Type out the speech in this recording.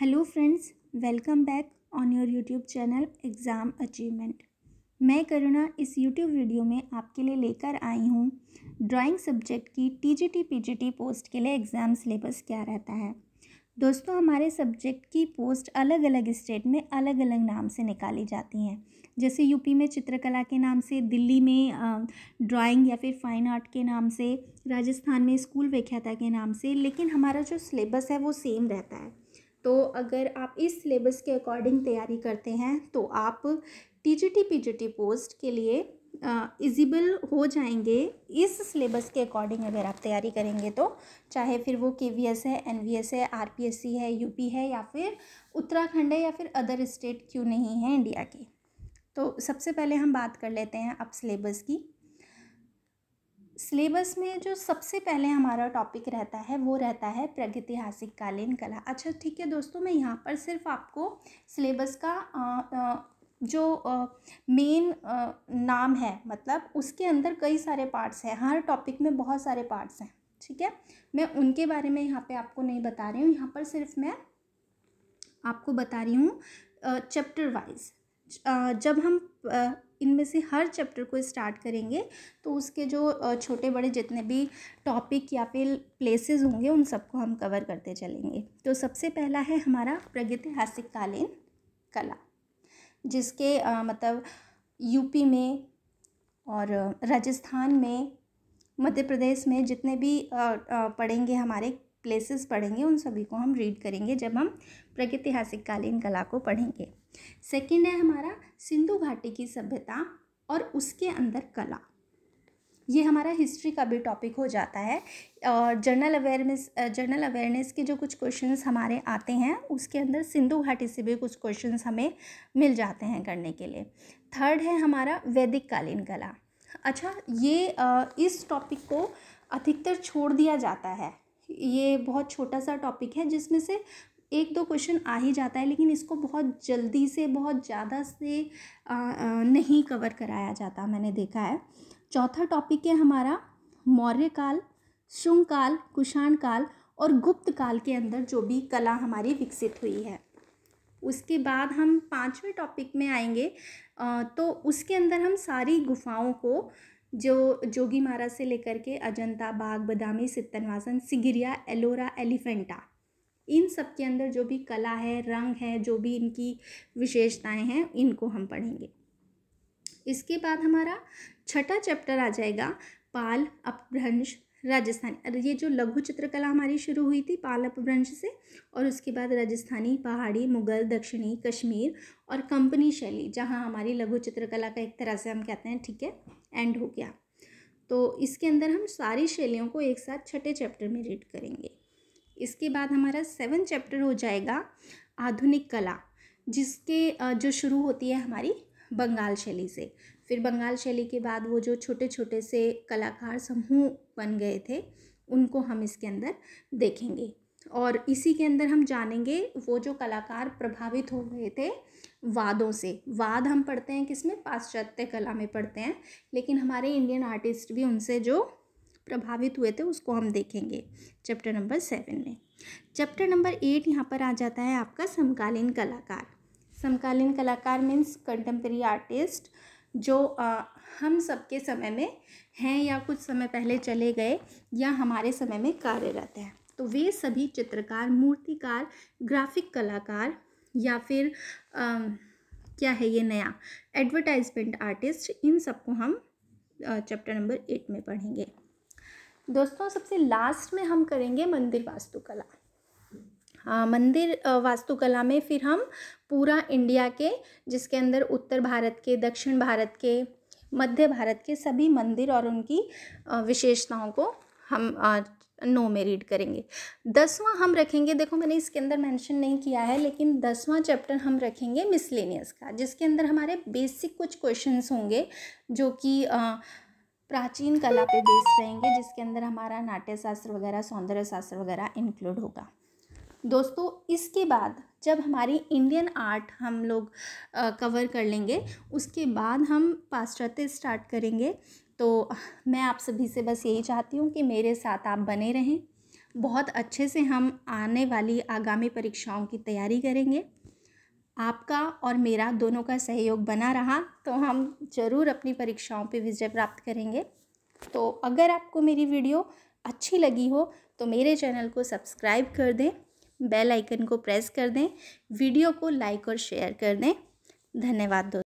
hello friends welcome back on your YouTube channel exam achievement मैं करुणा इस YouTube video में आपके लिए लेकर आई हूँ ड्राइंग सब्जेक्ट की टीजीटी पीजीटी पोस्ट के लिए एग्ज़ाम सिलेबस क्या रहता है दोस्तों हमारे सब्जेक्ट की पोस्ट अलग अलग स्टेट में अलग अलग नाम से निकाली जाती हैं जैसे यूपी में चित्रकला के नाम से दिल्ली में ड्राइंग या फिर फाइन आर्ट के नाम से राजस्थान में स्कूल व्याख्याता के नाम से लेकिन हमारा जो सिलेबस है वो सेम रहता है तो अगर आप इस सिलेबस के अकॉर्डिंग तैयारी करते हैं तो आप टीजीटी पीजीटी पोस्ट के लिए इजिबल हो जाएंगे इस सिलेबस के अकॉर्डिंग अगर आप तैयारी करेंगे तो चाहे फिर वो के वी एस है एन वी एस है आर पी एस सी है यू पी है या फिर उत्तराखंड है या फिर अदर स्टेट क्यों नहीं है इंडिया की तो सबसे पहले हम बात कर लेते हैं अब सिलेबस की सिलेबस में जो सबसे पहले हमारा टॉपिक रहता है वो रहता है प्रगतिहासिक कालीन कला अच्छा ठीक है दोस्तों मैं यहाँ पर सिर्फ आपको सिलेबस का आ, आ, जो मेन नाम है मतलब उसके अंदर कई सारे पार्ट्स हैं हर टॉपिक में बहुत सारे पार्ट्स हैं ठीक है मैं उनके बारे में यहाँ पे आपको नहीं बता रही हूँ यहाँ पर सिर्फ मैं आपको बता रही हूँ चैप्टर वाइज जब हम इनमें से हर चैप्टर को स्टार्ट करेंगे तो उसके जो छोटे बड़े जितने भी टॉपिक या फिर प्लेसेस होंगे उन सबको हम कवर करते चलेंगे तो सबसे पहला है हमारा प्रगतिहासिक कालीन कला जिसके आ, मतलब यूपी में और राजस्थान में मध्य प्रदेश में जितने भी आ, आ, पढ़ेंगे हमारे प्लेसेस पढ़ेंगे उन सभी को हम रीड करेंगे जब हम प्रगतिहासिक कालीन कला को पढ़ेंगे सेकंड है हमारा सिंधु घाटी की सभ्यता और उसके अंदर कला ये हमारा हिस्ट्री का भी टॉपिक हो जाता है और जनरल अवेयरनेस जनरल अवेयरनेस के जो कुछ क्वेश्चंस हमारे आते हैं उसके अंदर सिंधु घाटी से भी कुछ क्वेश्चंस हमें मिल जाते हैं करने के लिए थर्ड है हमारा वैदिक कालीन कला अच्छा ये इस टॉपिक को अधिकतर छोड़ दिया जाता है ये बहुत छोटा सा टॉपिक है जिसमें से एक दो क्वेश्चन आ ही जाता है लेकिन इसको बहुत जल्दी से बहुत ज़्यादा से आ, आ, नहीं कवर कराया जाता मैंने देखा है चौथा टॉपिक है हमारा मौर्य काल शुंग काल कुषाण काल और गुप्त काल के अंदर जो भी कला हमारी विकसित हुई है उसके बाद हम पांचवें टॉपिक में आएंगे तो उसके अंदर हम सारी गुफाओं को जो जोगी महाराज से लेकर के अजंता बाग बदामी सित्तनवासन सिगिरिया एलोरा एलिफेंटा इन सब के अंदर जो भी कला है रंग है जो भी इनकी विशेषताएं हैं इनको हम पढ़ेंगे इसके बाद हमारा छठा चैप्टर आ जाएगा पाल अपभ्रंश राजस्थानी ये जो लघु चित्रकला हमारी शुरू हुई थी पाल अपभ्रंश से और उसके बाद राजस्थानी पहाड़ी मुगल दक्षिणी कश्मीर और कंपनी शैली जहाँ हमारी लघु चित्रकला का एक तरह से हम कहते हैं ठीक है एंड हो गया तो इसके अंदर हम सारी शैलियों को एक साथ छठे चैप्टर में रीड करेंगे इसके बाद हमारा सेवन चैप्टर हो जाएगा आधुनिक कला जिसके जो शुरू होती है हमारी बंगाल शैली से फिर बंगाल शैली के बाद वो जो छोटे छोटे से कलाकार समूह बन गए थे उनको हम इसके अंदर देखेंगे और इसी के अंदर हम जानेंगे वो जो कलाकार प्रभावित हो गए थे वादों से वाद हम पढ़ते हैं किसमें पाश्चात्य कला में पढ़ते हैं लेकिन हमारे इंडियन आर्टिस्ट भी उनसे जो प्रभावित हुए थे उसको हम देखेंगे चैप्टर नंबर सेवन में चैप्टर नंबर एट यहाँ पर आ जाता है आपका समकालीन कलाकार समकालीन कलाकार मीन्स कंटेम्प्रेरी आर्टिस्ट जो आ, हम सबके समय में हैं या कुछ समय पहले चले गए या हमारे समय में कार्यरत हैं तो वे सभी चित्रकार मूर्तिकार ग्राफिक कलाकार या फिर आ, क्या है ये नया एडवर्टाइजमेंट आर्टिस्ट इन सबको हम चैप्टर नंबर एट में पढ़ेंगे दोस्तों सबसे लास्ट में हम करेंगे मंदिर वास्तुकला आ, हाँ, मंदिर वास्तुकला में फिर हम पूरा इंडिया के जिसके अंदर उत्तर भारत के दक्षिण भारत के मध्य भारत के सभी मंदिर और उनकी विशेषताओं को हम आ, नो में रीड करेंगे दसवां हम रखेंगे देखो मैंने इसके अंदर मेंशन नहीं किया है लेकिन दसवां चैप्टर हम रखेंगे मिसलेनियस का जिसके अंदर हमारे बेसिक कुछ क्वेश्चंस होंगे जो कि प्राचीन कला पे बेस रहेंगे जिसके अंदर हमारा नाट्य शास्त्र वगैरह सौंदर्य शास्त्र वगैरह इंक्लूड होगा दोस्तों इसके बाद जब हमारी इंडियन आर्ट हम लोग आ, कवर कर लेंगे उसके बाद हम पाश्चात्य स्टार्ट करेंगे तो मैं आप सभी से बस यही चाहती हूँ कि मेरे साथ आप बने रहें बहुत अच्छे से हम आने वाली आगामी परीक्षाओं की तैयारी करेंगे आपका और मेरा दोनों का सहयोग बना रहा तो हम ज़रूर अपनी परीक्षाओं पे विजय प्राप्त करेंगे तो अगर आपको मेरी वीडियो अच्छी लगी हो तो मेरे चैनल को सब्सक्राइब कर दें बेल आइकन को प्रेस कर दें वीडियो को लाइक और शेयर कर दें धन्यवाद दोस्तों